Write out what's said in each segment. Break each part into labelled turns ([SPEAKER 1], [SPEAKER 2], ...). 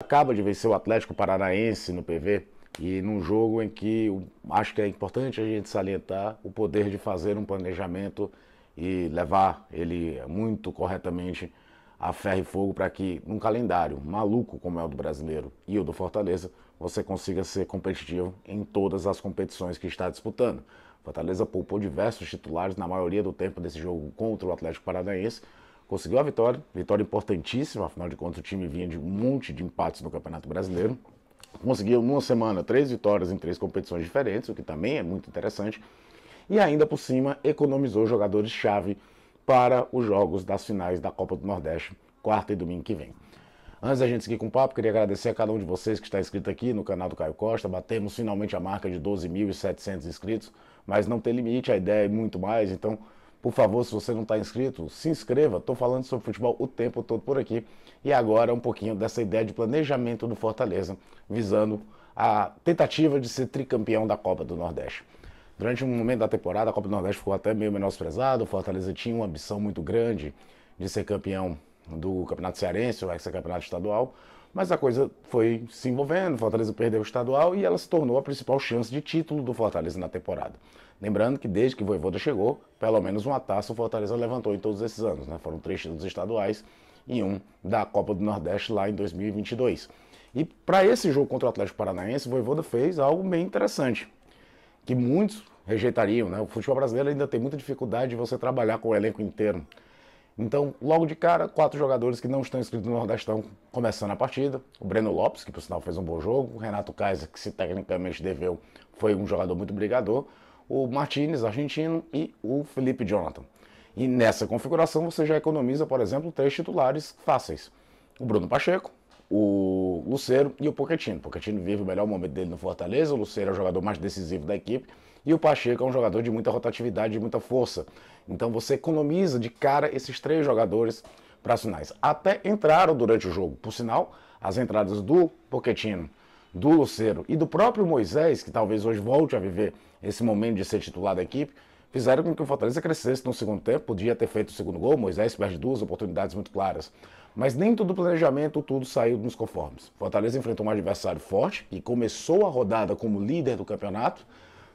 [SPEAKER 1] Acaba de vencer o Atlético Paranaense no PV e num jogo em que acho que é importante a gente salientar o poder de fazer um planejamento e levar ele muito corretamente a ferro e fogo para que, num calendário maluco como é o do brasileiro e o do Fortaleza, você consiga ser competitivo em todas as competições que está disputando. Fortaleza poupou diversos titulares na maioria do tempo desse jogo contra o Atlético Paranaense, conseguiu a vitória, vitória importantíssima, afinal de contas o time vinha de um monte de empates no Campeonato Brasileiro. Conseguiu numa semana três vitórias em três competições diferentes, o que também é muito interessante. E ainda por cima economizou jogadores-chave para os jogos das finais da Copa do Nordeste, quarta e domingo que vem. Antes da gente seguir com o papo, queria agradecer a cada um de vocês que está inscrito aqui no canal do Caio Costa. Batemos finalmente a marca de 12.700 inscritos, mas não tem limite, a ideia é muito mais, então por favor, se você não está inscrito, se inscreva. Estou falando sobre futebol o tempo todo por aqui. E agora um pouquinho dessa ideia de planejamento do Fortaleza, visando a tentativa de ser tricampeão da Copa do Nordeste. Durante um momento da temporada, a Copa do Nordeste ficou até meio menosprezada. O Fortaleza tinha uma ambição muito grande de ser campeão do Campeonato Cearense, ou ex-campeonato estadual. Mas a coisa foi se envolvendo, o Fortaleza perdeu o estadual e ela se tornou a principal chance de título do Fortaleza na temporada. Lembrando que desde que o Voivoda chegou, pelo menos uma taça o Fortaleza levantou em todos esses anos. Né? Foram três títulos estaduais e um da Copa do Nordeste lá em 2022. E para esse jogo contra o Atlético Paranaense, o Voivoda fez algo bem interessante, que muitos rejeitariam. Né? O futebol brasileiro ainda tem muita dificuldade de você trabalhar com o elenco inteiro. Então, logo de cara, quatro jogadores que não estão inscritos no Nordestão começando a partida. O Breno Lopes, que por sinal fez um bom jogo. O Renato Kaiser, que se tecnicamente deveu, foi um jogador muito brigador. O Martinez, argentino, e o Felipe Jonathan. E nessa configuração você já economiza, por exemplo, três titulares fáceis. O Bruno Pacheco, o Lucero e o Pochettino. O Pochettino vive o melhor momento dele no Fortaleza, o Lucero é o jogador mais decisivo da equipe e o Pacheco é um jogador de muita rotatividade, de muita força. Então você economiza de cara esses três jogadores para as finais. Até entraram durante o jogo. Por sinal, as entradas do Poquetino, do Luceiro e do próprio Moisés, que talvez hoje volte a viver esse momento de ser titular da equipe, fizeram com que o Fortaleza crescesse no segundo tempo, podia ter feito o segundo gol, Moisés perde duas oportunidades muito claras. Mas nem todo o planejamento, tudo saiu nos conformes. Fortaleza enfrentou um adversário forte e começou a rodada como líder do campeonato,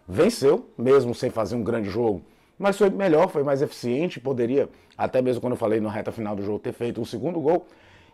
[SPEAKER 1] venceu, mesmo sem fazer um grande jogo, mas foi melhor, foi mais eficiente, poderia, até mesmo quando eu falei na reta final do jogo, ter feito um segundo gol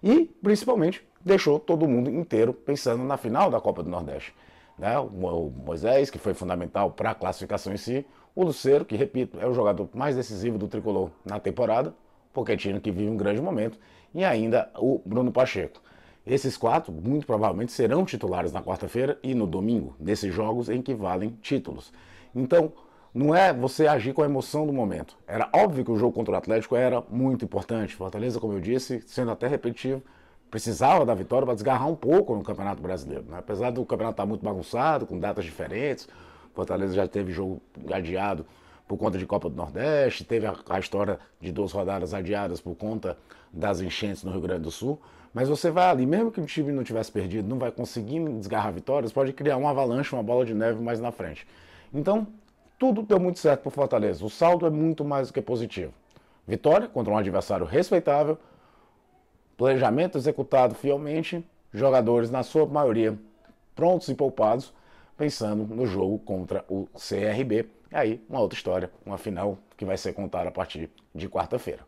[SPEAKER 1] e, principalmente, deixou todo mundo inteiro pensando na final da Copa do Nordeste. Né? O Moisés, que foi fundamental para a classificação em si, o Lucero que, repito, é o jogador mais decisivo do tricolor na temporada, Pochettino, que vive um grande momento, e ainda o Bruno Pacheco. Esses quatro, muito provavelmente, serão titulares na quarta-feira e no domingo, nesses jogos em que valem títulos. Então, não é você agir com a emoção do momento. Era óbvio que o jogo contra o Atlético era muito importante. Fortaleza, como eu disse, sendo até repetitivo, precisava da vitória para desgarrar um pouco no Campeonato Brasileiro. Né? Apesar do campeonato estar muito bagunçado, com datas diferentes, Fortaleza já teve jogo adiado por conta de Copa do Nordeste, teve a, a história de duas rodadas adiadas por conta das enchentes no Rio Grande do Sul. Mas você vai ali, mesmo que o time não tivesse perdido, não vai conseguir desgarrar vitórias, pode criar uma avalanche, uma bola de neve mais na frente. Então, tudo deu muito certo para o Fortaleza. O saldo é muito mais do que positivo. Vitória contra um adversário respeitável, planejamento executado fielmente, jogadores, na sua maioria, prontos e poupados, pensando no jogo contra o CRB e Aí, uma outra história, uma final que vai ser contada a partir de quarta-feira.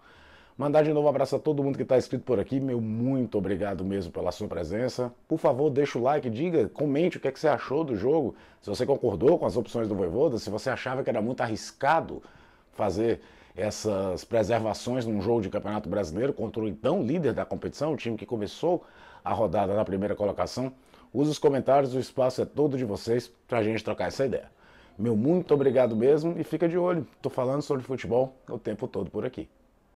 [SPEAKER 1] Mandar de novo um abraço a todo mundo que está inscrito por aqui. Meu muito obrigado mesmo pela sua presença. Por favor, deixa o like, diga, comente o que, é que você achou do jogo. Se você concordou com as opções do Voivoda, se você achava que era muito arriscado fazer essas preservações num jogo de Campeonato Brasileiro contra o então líder da competição, o time que começou a rodada na primeira colocação. Use os comentários, o espaço é todo de vocês para a gente trocar essa ideia. Meu muito obrigado mesmo e fica de olho. Tô falando sobre futebol o tempo todo por aqui.